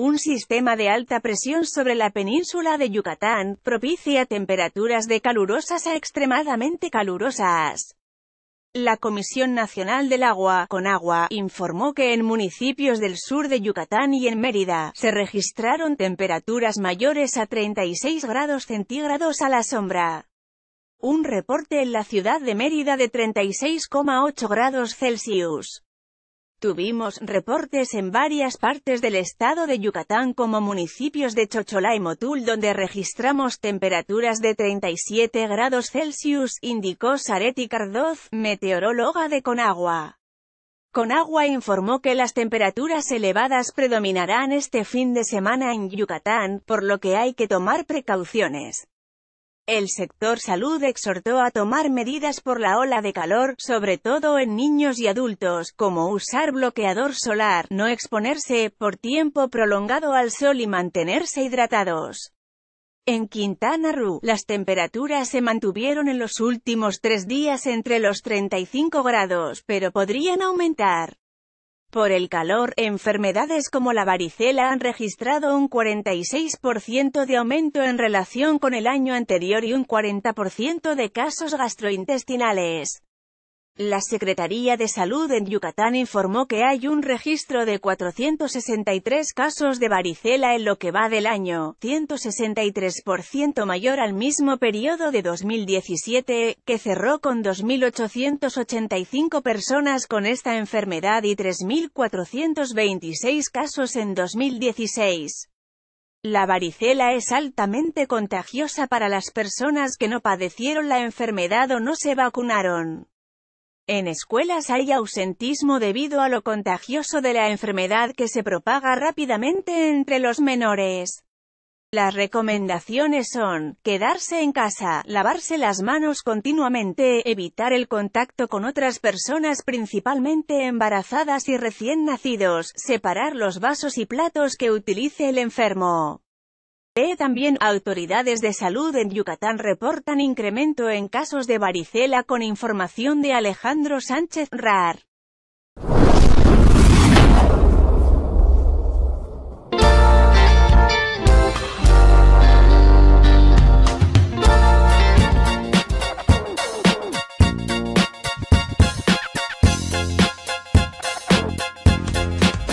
Un sistema de alta presión sobre la península de Yucatán propicia temperaturas de calurosas a extremadamente calurosas. La Comisión Nacional del Agua, agua, informó que en municipios del sur de Yucatán y en Mérida, se registraron temperaturas mayores a 36 grados centígrados a la sombra. Un reporte en la ciudad de Mérida de 36,8 grados Celsius. Tuvimos reportes en varias partes del estado de Yucatán como municipios de Chochola y Motul donde registramos temperaturas de 37 grados Celsius, indicó Sareti Cardoz, meteoróloga de Conagua. Conagua informó que las temperaturas elevadas predominarán este fin de semana en Yucatán, por lo que hay que tomar precauciones. El sector salud exhortó a tomar medidas por la ola de calor, sobre todo en niños y adultos, como usar bloqueador solar, no exponerse por tiempo prolongado al sol y mantenerse hidratados. En Quintana Roo, las temperaturas se mantuvieron en los últimos tres días entre los 35 grados, pero podrían aumentar. Por el calor, enfermedades como la varicela han registrado un 46% de aumento en relación con el año anterior y un 40% de casos gastrointestinales. La Secretaría de Salud en Yucatán informó que hay un registro de 463 casos de varicela en lo que va del año, 163% mayor al mismo periodo de 2017, que cerró con 2.885 personas con esta enfermedad y 3.426 casos en 2016. La varicela es altamente contagiosa para las personas que no padecieron la enfermedad o no se vacunaron. En escuelas hay ausentismo debido a lo contagioso de la enfermedad que se propaga rápidamente entre los menores. Las recomendaciones son, quedarse en casa, lavarse las manos continuamente, evitar el contacto con otras personas principalmente embarazadas y recién nacidos, separar los vasos y platos que utilice el enfermo. E también autoridades de salud en Yucatán reportan incremento en casos de varicela con información de Alejandro Sánchez Rar.